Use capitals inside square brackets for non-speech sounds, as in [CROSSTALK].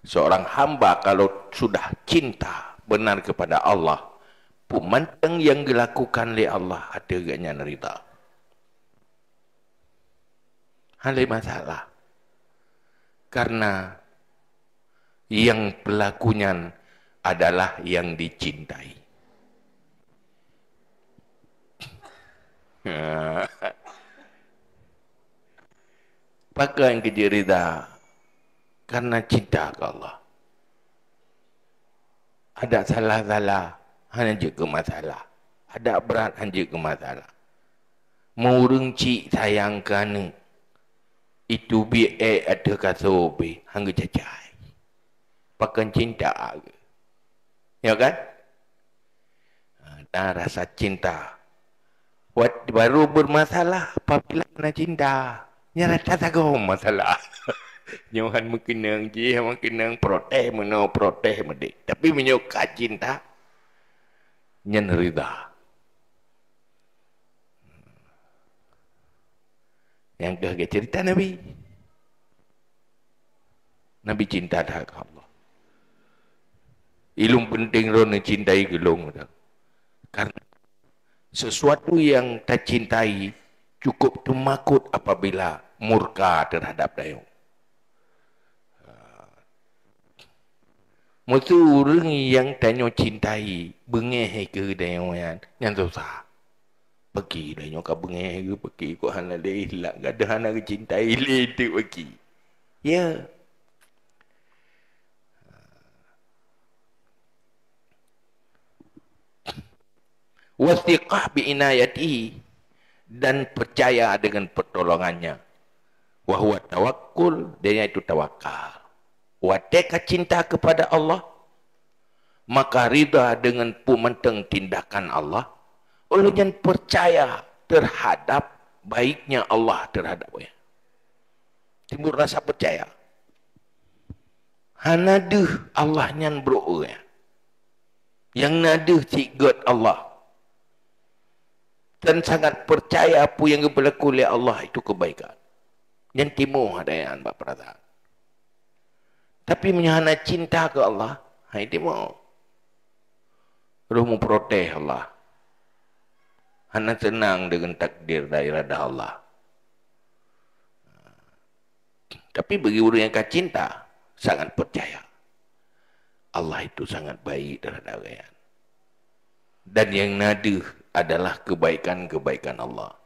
Seorang hamba kalau sudah cinta benar kepada Allah, pemanteng yang dilakukan oleh Allah ada gaknya nerita. Hal ini masalah. Karena yang pelakunya adalah yang dicintai. [LAUGHS] Pakai yang kejirida karena cinta ke Allah. Ada salah-salah, hanya juga masalah. Ada berat, hanya juga masalah. Murung cik sayangkan kerana itu bi eh, ada kaso bi hangga cacai. Pakai cinta ke. Ya kan? Ha, Dan rasa cinta. Buat baru bermasalah apabila kena cinta. Ni rasa tak masalah. [LAUGHS] Nyohan mengkenang je, mengkenang proteh, mana, proteh, mende. Tapi menyokak cinta, nyen hmm. Yang dah ke cerita Nabi. Nabi cinta dah ke Allah. Ilum penting rona cintai gelong. Karena sesuatu yang tak cintai, cukup tu apabila murka terhadap dayung. Mesti orang yang tanya cintai Bengih ke tanya orang Yang susah Pergi tanya ke bengih ke Pergi ke hana dia ilak Gak ada hana ke cintai Lita pergi Ya Wasiqah biinayati Dan percaya dengan pertolongannya Wahuwa tawakkul Dan itu tawakal wateka cinta kepada Allah maka rida dengan pementeng tindakan Allah ulunya percaya terhadap baiknya Allah terhadapnya Timur rasa percaya hanaduh Allah nyan ya. yang naduh cikgut Allah dan sangat percaya apa yang berlaku oleh Allah itu kebaikan. Yang timur ada yang nampak perasaan tapi menyahana cinta ke Allah. Ha itu mau. Rohmu protes Allah. anak ha, tenang dengan takdir dan iradah Allah. Ha, tapi bagi orang yang kacinta sangat percaya. Allah itu sangat baik terhadap orang. Dan yang nadih adalah kebaikan-kebaikan Allah.